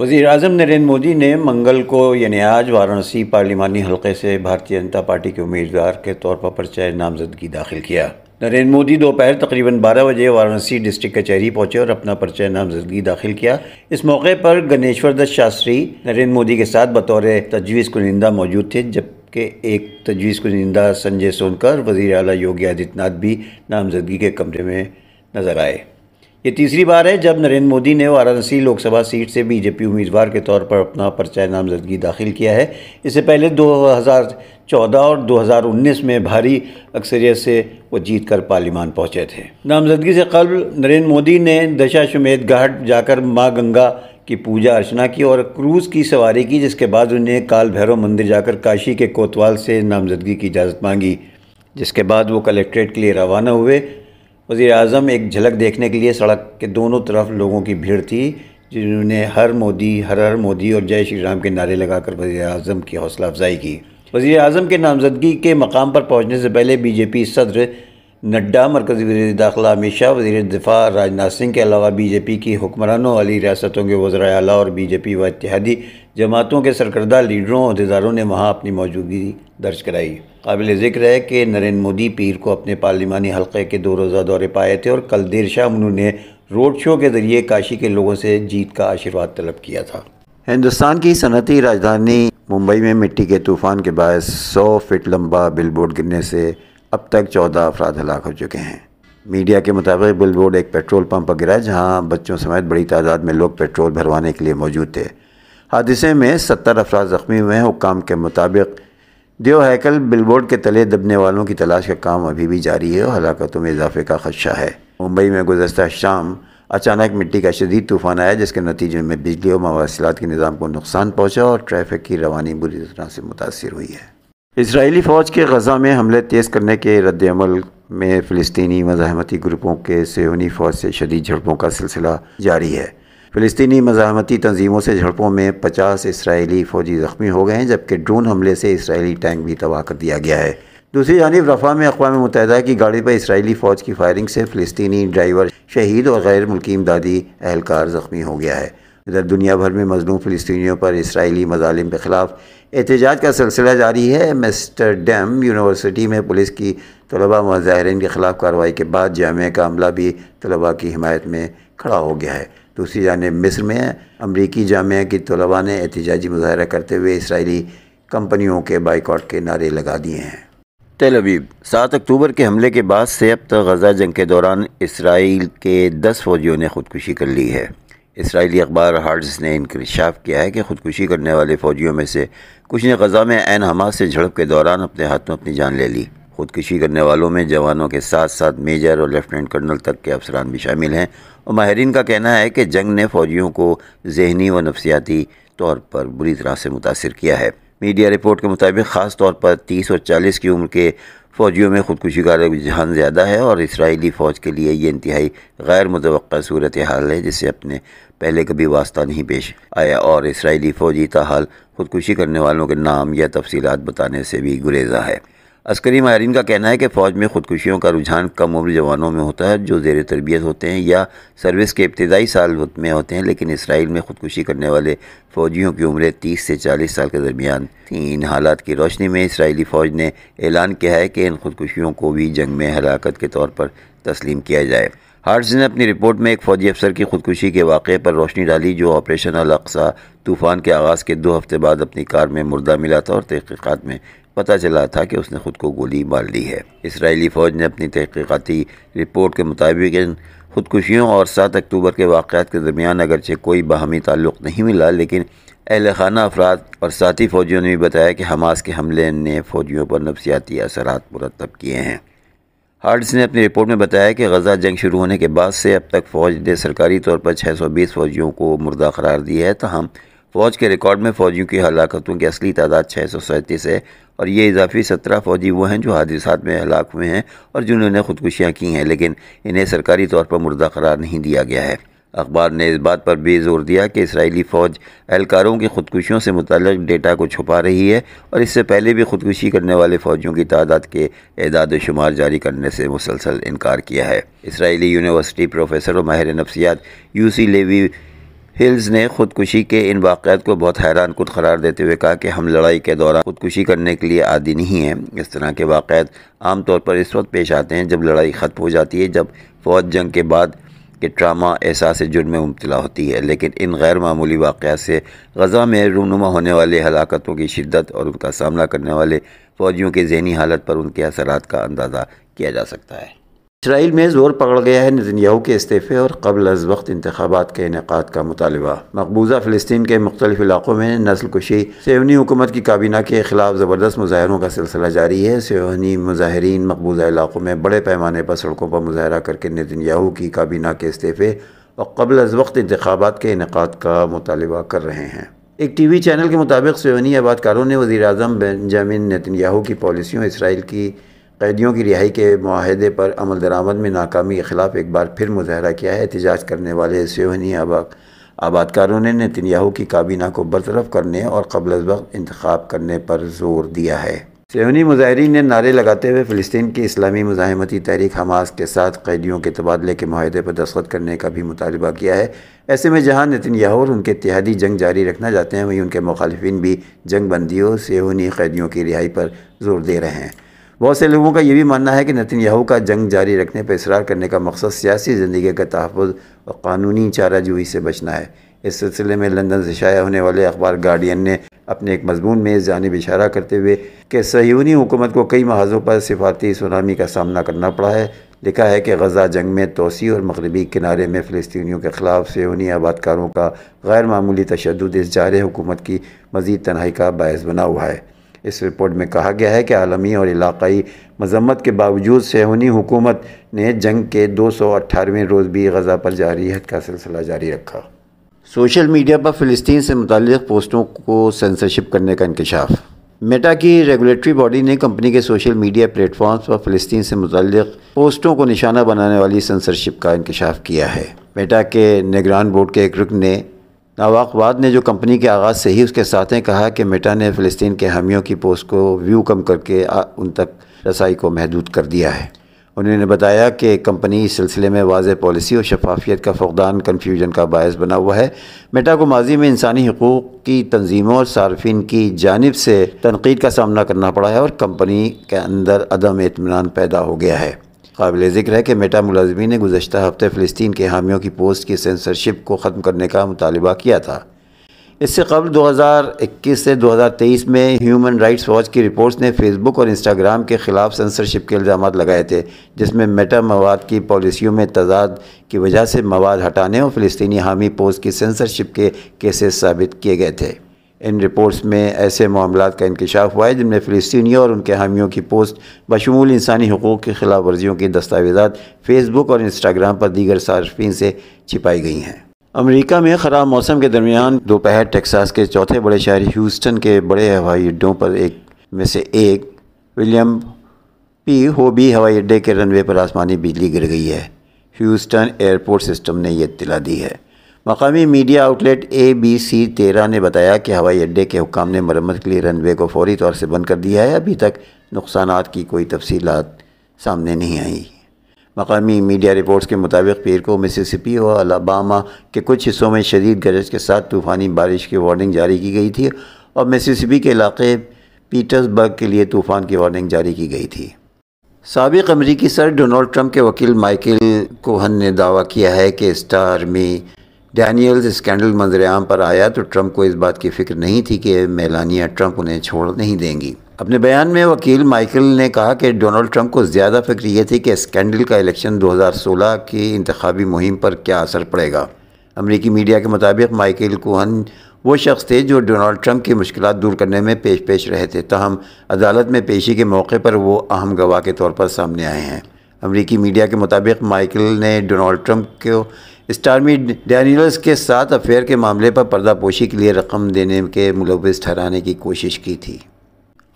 وزیر اعظم نریندر مودی نے منگل کو یعنی آج وارانسی پارلیمانی حلقے سے بھارتیہ جنتا پارٹی کے امیدوار کے طور پر پرچہ نامزدگی داخل کیا نریندر مودی دوپہر تقریباً بارہ بجے وارانسی ڈسٹرک کچہری پہنچے اور اپنا پرچہ نامزدگی داخل کیا اس موقع پر گنیشور دت شاستری نریندر مودی کے ساتھ بطور تجویز کنندہ موجود تھے جبکہ ایک تجویز کنندہ سنجے سونکر وزیر اعلیٰ یوگی آدتیہ ناتھ بھی نامزدگی کے کمرے میں نظر آئے یہ تیسری بار ہے جب نریندر مودی نے وارانسی لوک سبھا سیٹ سے بی جے پی امیدوار کے طور پر اپنا پرچہ نامزدگی داخل کیا ہے اس سے پہلے دو ہزار چودہ اور دو ہزار انیس میں بھاری اکثریت سے وہ جیت کر پارلیمان پہنچے تھے نامزدگی سے قبل نریندر مودی نے دشا شمید گھاٹ جا کر ماں گنگا کی پوجا ارچنا کی اور کروز کی سواری کی جس کے بعد انہیں کال بھیرو مندر جا کر کاشی کے کوتوال سے نامزدگی کی اجازت مانگی جس کے بعد وہ کلیکٹریٹ کے لیے روانہ ہوئے وزیر اعظم ایک جھلک دیکھنے کے لیے سڑک کے دونوں طرف لوگوں کی بھیڑ تھی جنہوں نے ہر مودی ہر ہر مودی اور جے شری رام کے نعرے لگا کر وزیر اعظم کی حوصلہ افزائی کی وزیر اعظم کے نامزدگی کے مقام پر پہنچنے سے پہلے بی جے پی صدر نڈا مرکزی وزیر داخلہ امت شاہ وزیر دفاع راج ناتھ سنگھ کے علاوہ بی جے پی کی حکمرانوں والی ریاستوں کے وزراء اعلیٰ اور بی جے پی و اتحادی جماعتوں کے سرکردہ لیڈروں عہدیداروں نے وہاں اپنی موجودگی درج کرائی قابل ذکر ہے کہ نریندر مودی پیر کو اپنے پارلیمانی حلقے کے دو روزہ دورے پائے تھے اور کل دیر شام انہوں نے روڈ شو کے ذریعے کاشی کے لوگوں سے جیت کا آشرواد طلب کیا تھا ہندوستان کی صنعتی راجدھانی ممبئی میں مٹی کے طوفان کے باعث سو فٹ لمبا بل بورڈ گرنے سے اب تک چودہ افراد ہلاک ہو چکے ہیں میڈیا کے مطابق بل بورڈ ایک پیٹرول پمپ پر گرا جہاں بچوں سمیت بڑی تعداد میں لوگ پیٹرول بھروانے کے لیے موجود تھے حادثے میں ستر افراد زخمی ہوئے ہیں حکام کے مطابق دیو ہیکل بل بورڈ کے تلے دبنے والوں کی تلاش کا کام ابھی بھی جاری ہے اور ہلاکتوں میں اضافے کا خدشہ ہے ممبئی میں گزشتہ شام اچانک مٹی کا شدید طوفان آیا جس کے نتیجے میں بجلی اور مواصلات کے نظام کو نقصان پہنچا اور ٹریفک کی روانی بری طرح سے متاثر ہوئی ہے اسرائیلی فوج کے غزہ میں حملے تیز کرنے کے رد عمل میں فلسطینی مزاحمتی گروپوں کے سیونی فوج سے شدید جھڑپوں کا سلسلہ جاری ہے فلسطینی مزاحمتی تنظیموں سے جھڑپوں میں پچاس اسرائیلی فوجی زخمی ہو گئے ہیں جبکہ ڈرون حملے سے اسرائیلی ٹینک بھی تباہ کر دیا گیا ہے دوسری جانب رفا میں اقوام متحدہ کی گاڑی پر اسرائیلی فوج کی فائرنگ سے فلسطینی ڈرائیور شہید اور غیر ملکی امدادی اہلکار زخمی ہو گیا ہے ادھر دنیا بھر میں مظلوم فلسطینیوں پر اسرائیلی مظالم کے خلاف احتجاج کا سلسلہ جاری ہے مسٹر ڈیم یونیورسٹی میں پولیس کی طلبہ مظاہرین کے خلاف کارروائی کے بعد جامعہ کا عملہ بھی طلباء کی حمایت میں کھڑا ہو گیا ہے دوسری جانب مصر میں امریکی جامعہ کی طلباء نے احتجاجی مظاہرہ کرتے ہوئے اسرائیلی کمپنیوں کے بائیکاٹ کے نعرے لگا دیے ہیں تیل ابیب سات اکتوبر کے حملے کے بعد سے اب تک غزہ جنگ کے دوران اسرائیل کے دس فوجیوں نے خودکشی کر لی ہے اسرائیلی اخبار ہارڈز نے انکرشاف کیا ہے کہ خودکشی کرنے والے فوجیوں میں سے کچھ نے غزہ میں عین حماس سے جھڑپ کے دوران اپنے ہاتھوں اپنی جان لے لی خودکشی کرنے والوں میں جوانوں کے ساتھ ساتھ میجر اور لیفٹیننٹ کرنل تک کے افسران بھی شامل ہیں ماہرین کا کہنا ہے کہ جنگ نے فوجیوں کو ذہنی و نفسیاتی طور پر بری طرح سے متاثر کیا ہے میڈیا رپورٹ کے مطابق خاص طور پر تیس اور چالیس کی عمر کے فوجیوں میں خودکشی کا رجحان زیادہ ہے اور اسرائیلی فوج کے لیے یہ انتہائی غیر متوقع صورت حال ہے جسے اپنے پہلے کبھی واسطہ نہیں پیش آیا اور اسرائیلی فوجی تاحال خودکشی کرنے والوں کے نام یا تفصیلات بتانے سے بھی گریزا ہے عسکری ماہرین کا کہنا ہے کہ فوج میں خودکشیوں کا رجحان کم عمر جوانوں میں ہوتا ہے جو زیر تربیت ہوتے ہیں یا سروس کے ابتدائی سال میں ہوتے ہیں لیکن اسرائیل میں خودکشی کرنے والے فوجیوں کی عمریں تیس سے چالیس سال کے درمیان تھیں ان حالات کی روشنی میں اسرائیلی فوج نے اعلان کیا ہے کہ ان خودکشیوں کو بھی جنگ میں ہلاکت کے طور پر تسلیم کیا جائے ہارز نے اپنی رپورٹ میں ایک فوجی افسر کی خودکشی کے واقعے پر روشنی ڈالی جو آپریشن الاقصا طوفان کے آغاز کے دو ہفتے بعد اپنی کار میں مردہ ملا تھا اور تحقیقات میں پتہ چلا تھا کہ اس نے خود کو گولی مار لی ہے اسرائیلی فوج نے اپنی تحقیقاتی رپورٹ کے مطابق ان خودکشیوں اور سات اکتوبر کے واقعات کے درمیان اگرچہ کوئی باہمی تعلق نہیں ملا لیکن اہل خانہ افراد اور ساتھی فوجیوں نے بھی بتایا کہ حماس کے حملے نے فوجیوں پر نفسیاتی اثرات مرتب کیے ہیں ہارڈس نے اپنی رپورٹ میں بتایا کہ غزہ جنگ شروع ہونے کے بعد سے اب تک فوج نے سرکاری طور پر 620 فوجیوں کو مردہ قرار دی ہے تاہم فوج کے ریکارڈ میں فوجیوں کی ہلاکتوں کی اصلی تعداد 637 ہے اور یہ اضافی 17 فوجی وہ ہیں جو حادثات میں ہلاک ہوئے ہیں اور جنہوں نے خودکشیاں کی ہیں لیکن انہیں سرکاری طور پر مردہ قرار نہیں دیا گیا ہے اخبار نے اس بات پر بھی زور دیا کہ اسرائیلی فوج اہلکاروں کی خودکشیوں سے متعلق ڈیٹا کو چھپا رہی ہے اور اس سے پہلے بھی خودکشی کرنے والے فوجیوں کی تعداد کے اعداد و شمار جاری کرنے سے مسلسل انکار کیا ہے اسرائیلی یونیورسٹی پروفیسر و ماہر نفسیات یو سی لیوی ہلز نے خودکشی کے ان واقعات کو بہت حیران کن قرار دیتے ہوئے کہا کہ ہم لڑائی کے دوران خودکشی کرنے کے لیے عادی نہیں ہیں اس طرح کے واقعات عام طور پر اس وقت پیش آتے ہیں جب لڑائی ختم ہو جاتی ہے جب فوج جنگ کے بعد کہ ٹراما احساس جرم میں مبتلا ہوتی ہے لیکن ان غیر معمولی واقعات سے غزہ میں رونما ہونے والے ہلاکتوں کی شدت اور ان کا سامنا کرنے والے فوجیوں کی ذہنی حالت پر ان کے اثرات کا اندازہ کیا جا سکتا ہے اسرائیل میں زور پکڑ گیا ہے نتن یہو کے استعفے اور قبل از وقت انتخابات کے انعقاد کا مطالبہ مقبوضہ فلسطین کے مختلف علاقوں میں نسل کشی سیونی حکومت کی کابینہ کے خلاف زبردست مظاہروں کا سلسلہ جاری ہے سیونی مظاہرین مقبوضہ علاقوں میں بڑے پیمانے پر سڑکوں پر مظاہرہ کر کے نتن یہو کی کابینہ کے استعفے اور قبل از وقت انتخابات کے انعقاد کا مطالبہ کر رہے ہیں ایک ٹی وی چینل کے مطابق سیونی آباد کاروں نے وزیر اعظم بنجامن نتن یاہو کی پالیسیوں اسرائیل کی قیدیوں کی رہائی کے معاہدے پر عمل درآمد میں ناکامی کے خلاف ایک بار پھر مظاہرہ کیا ہے احتجاج کرنے والے سیونی آبا نے نتن یاہو کی کابینہ کو برطرف کرنے اور قبل از وقت انتخاب کرنے پر زور دیا ہے سیونی مظاہرین نے نعرے لگاتے ہوئے فلسطین کی اسلامی مزاحمتی تحریک حماس کے ساتھ قیدیوں کے تبادلے کے معاہدے پر دستخط کرنے کا بھی مطالبہ کیا ہے ایسے میں جہاں نتن یاہو اور ان کے اتحادی جنگ جاری رکھنا چاہتے ہیں وہیں ان کے مخالفین بھی جنگ بندیوں سیونی قیدیوں کی رہائی پر زور دے رہے ہیں بہت سے لوگوں کا یہ بھی ماننا ہے کہ نتن یاہو کا جنگ جاری رکھنے پر اصرار کرنے کا مقصد سیاسی زندگی کا تحفظ اور قانونی چارہ جوئی سے بچنا ہے اس سلسلے میں لندن سے شائع ہونے والے اخبار گارڈین نے اپنے ایک مضمون میں جانب اشارہ کرتے ہوئے کہ سہیونی حکومت کو کئی محاذوں پر سفارتی سونامی کا سامنا کرنا پڑا ہے لکھا ہے کہ غزہ جنگ میں توسیع اور مغربی کنارے میں فلسطینیوں کے خلاف سیونی آبادکاروں کا غیر معمولی تشدد اس جار حکومت کی مزید تنہائی کا باعث بنا ہوا ہے اس رپورٹ میں کہا گیا ہے کہ عالمی اور علاقائی مذمت کے باوجود سہونی حکومت نے جنگ کے دو سو اٹھارہویں روز بھی غزہ پر جاری حد کا سلسلہ جاری رکھا سوشل میڈیا پر فلسطین سے متعلق پوسٹوں کو سینسرشپ کرنے کا انکشاف میٹا کی ریگولیٹری باڈی نے کمپنی کے سوشل میڈیا پلیٹ فارمز پر فلسطین سے متعلق پوسٹوں کو نشانہ بنانے والی سینسرشپ کا انکشاف کیا ہے میٹا کے نگران بورڈ کے ایک رکن نے واد نے جو کمپنی کے آغاز سے ہی اس کے ساتھیں کہا کہ میٹا نے فلسطین کے حامیوں کی پوسٹ کو ویو کم کر کے ان تک رسائی کو محدود کر دیا ہے انہوں نے بتایا کہ کمپنی اس سلسلے میں واضح پالیسی اور شفافیت کا فقدان کنفیوژن کا باعث بنا ہوا ہے میٹا کو ماضی میں انسانی حقوق کی تنظیموں اور صارفین کی جانب سے تنقید کا سامنا کرنا پڑا ہے اور کمپنی کے اندر عدم اطمینان پیدا ہو گیا ہے قابل ذکر ہے کہ میٹا ملازمین نے گزشتہ ہفتے فلسطین کے حامیوں کی پوسٹ کی سینسرشپ کو ختم کرنے کا مطالبہ کیا تھا اس سے قبل دو ہزار اکیس سے دو ہزار تیئیس میں ہیومن رائٹس واچ کی رپورٹس نے فیس بک اور انسٹاگرام کے خلاف سینسرشپ کے الزامات لگائے تھے جس میں میٹا مواد کی پالیسیوں میں تضاد کی وجہ سے مواد ہٹانے اور فلسطینی حامی پوسٹ کی سینسرشپ کے کیسز ثابت کیے گئے تھے ان رپورٹس میں ایسے معاملات کا انکشاف ہوا ہے جن میں فلسطینیوں اور ان کے حامیوں کی پوسٹ بشمول انسانی حقوق کی خلاف ورزیوں کی دستاویزات فیس بک اور انسٹاگرام پر دیگر صارفین سے چھپائی گئی ہیں امریکہ میں خراب موسم کے درمیان دوپہر ٹیکساس کے چوتھے بڑے شہر ہیوسٹن کے بڑے ہوائی اڈوں پر ایک میں سے ایک ولیم پی ہوبی ہوائی اڈے کے رن وے پر آسمانی بجلی گر گئی ہے ہیوسٹن ایئرپورٹ سسٹم نے یہ اطلاع دی ہے مقامی media outlet A B C تیرہ نے بتایا کہ ہوائی اڈے کے حکام نے مرمت کے لیے رن وے کو فوری طور سے بند کر دیا ہے ابھی تک نقصانات کی کوئی تفصیلات سامنے نہیں آئیں مقامی میڈیا رپورٹس کے مطابق پیر کو میسیسپی و الاباما کے کچھ حصوں میں شدید گرج کے ساتھ طوفانی بارش کی وارننگ جاری کی گئی تھی اور میسیسپی کے علاقے پیٹرز برگ کے لیے طوفان کی وارننگ جاری کی گئی تھی سابق امریکی سر ڈونلڈ ٹرمپ کے وکیل مائیکل کوہن نے دعویٰ کیا ہے کہ اسٹار میں ڈینیلز اسکینڈل منظر عام پر آیا تو ٹرمپ کو اس بات کی فکر نہیں تھی کہ میلانیہ ٹرمپ انہیں چھوڑ نہیں دیں گی اپنے بیان میں وکیل مائیکل نے کہا کہ ڈونلڈ ٹرمپ کو زیادہ فکر یہ تھی کہ اسکینڈل کا الیکشن دو ہزار سولہ کی انتخابی مہم پر کیا اثر پڑے گا امریکی میڈیا کے مطابق مائیکل کوہن وہ شخص تھے جو ڈونلڈ ٹرمپ کی مشکلات دور کرنے میں پیش پیش رہے تھے تاہم عدالت میں پیشی کے موقع پر وہ اہم گواہ کے طور پر سامنے آئے ہیں امریکی میڈیا کے مطابق مائیکل نے ڈونلڈ ٹرمپ کو اسٹارمی ڈینیلز کے ساتھ افیئر کے معاملے پر پردہ پوشی کے لیے رقم دینے کے ملوث ٹھہرانے کی کوشش کی تھی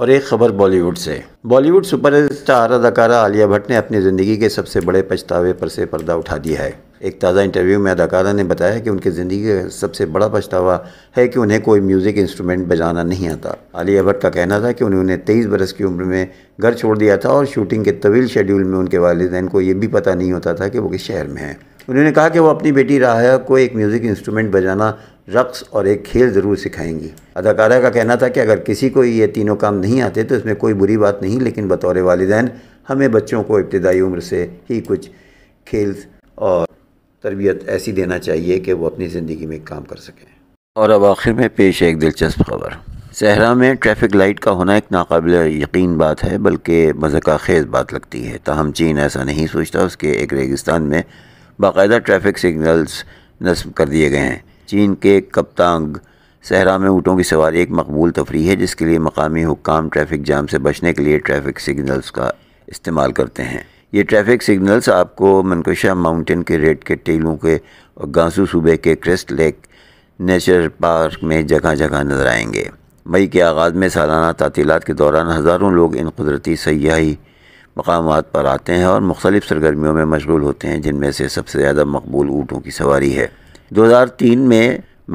اور ایک خبر بالی would say Bali would super star اداکارہ عالیہ بھٹ نے اپنی زندگی کے سب سے بڑے پچھتاوے پر سے پردہ اٹھا دیا ہے ایک تازہ انٹرویو میں اداکارہ نے بتایا کہ ان کی زندگی کا سب سے بڑا پچھتاوا ہے کہ انہیں کوئی میوزک انسٹرومنٹ بجانا نہیں آتا عالیہ بھٹ کا کہنا تھا کہ انہوں نے تیئیس برس کی عمر میں گھر چھوڑ دیا تھا اور شوٹنگ کے طویل شیڈیول میں ان کے والدین کو یہ بھی پتہ نہیں ہوتا تھا کہ وہ کس شہر میں ہیں انہوں نے کہا کہ وہ اپنی بیٹی راہیا کو ایک میوزک انسٹرومنٹ بجانا رقص اور ایک کھیل ضرور سکھائیں گی اداکارہ کا کہنا تھا کہ اگر کسی کو یہ تینوں کام نہیں آتے تو اس میں کوئی بری بات نہیں لیکن بطور والدین ہمیں بچوں کو ابتدائی عمر سے ہی کچھ کھیل اور تربیت ایسی دینا چاہیے کہ وہ اپنی زندگی میں کام کر سکیں اور اب آخر میں پیش ایک دلچسپ خبر صحرا میں ٹریفک لائٹ کا ہونا ایک ناقابل یقین بات ہے بلکہ مزکہ خیز بات لگتی ہے تاہم چین ایسا نہیں سوچتا اس کے ایک ریگستان میں باقاعدہ ٹریفک سگنلز نصب کر دیے گئے ہیں چین کے کپتانگ صحرا میں اونٹوں کی سواری ایک مقبول تفریح ہے جس کے لیے مقامی حکام ٹریفک جام سے بچنے کے لیے ٹریفک سگنلز کا استعمال کرتے ہیں یہ ٹریفک سگنلز آپ کو منکشا ماؤنٹین کے ریڈ کے ٹیلوں کے اور گانسو صوبے کے کرسٹ لیک نیچر پارک میں جگہ جگہ نظر آئیں گے مئی کے آغاز میں سالانہ تعطیلات کے دوران ہزاروں لوگ ان قدرتی سیاحی مقامات پر آتے ہیں اور مختلف سرگرمیوں میں مشغول ہوتے ہیں جن میں سے سب سے زیادہ مقبول اونٹوں کی سواری ہے دو ہزار تین میں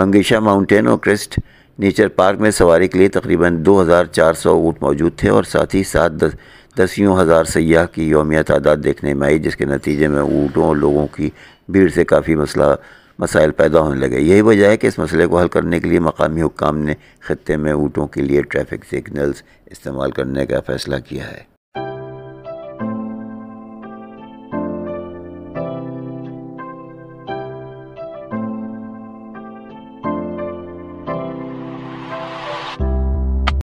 منگیشا ماؤنٹین اور کرسٹ نیچر پارک میں سواری کے لیے تقریباً دو ہزار چار سو اونٹ موجود تھے اور ساتھ ہی سات دس دسیوں ہزار سیاح کی یومیہ تعداد دیکھنے میں آئی جس کے نتیجے میں اونٹوں اور لوگوں کی بھیڑ سے کافی مسئلہ مسائل پیدا ہونے لگے یہی وجہ ہے کہ اس مسئلے کو حل کرنے کے لیے مقامی حکام نے خطے میں اونٹوں کے لیے ٹریفک سگنلز استعمال کرنے کا فیصلہ کیا ہے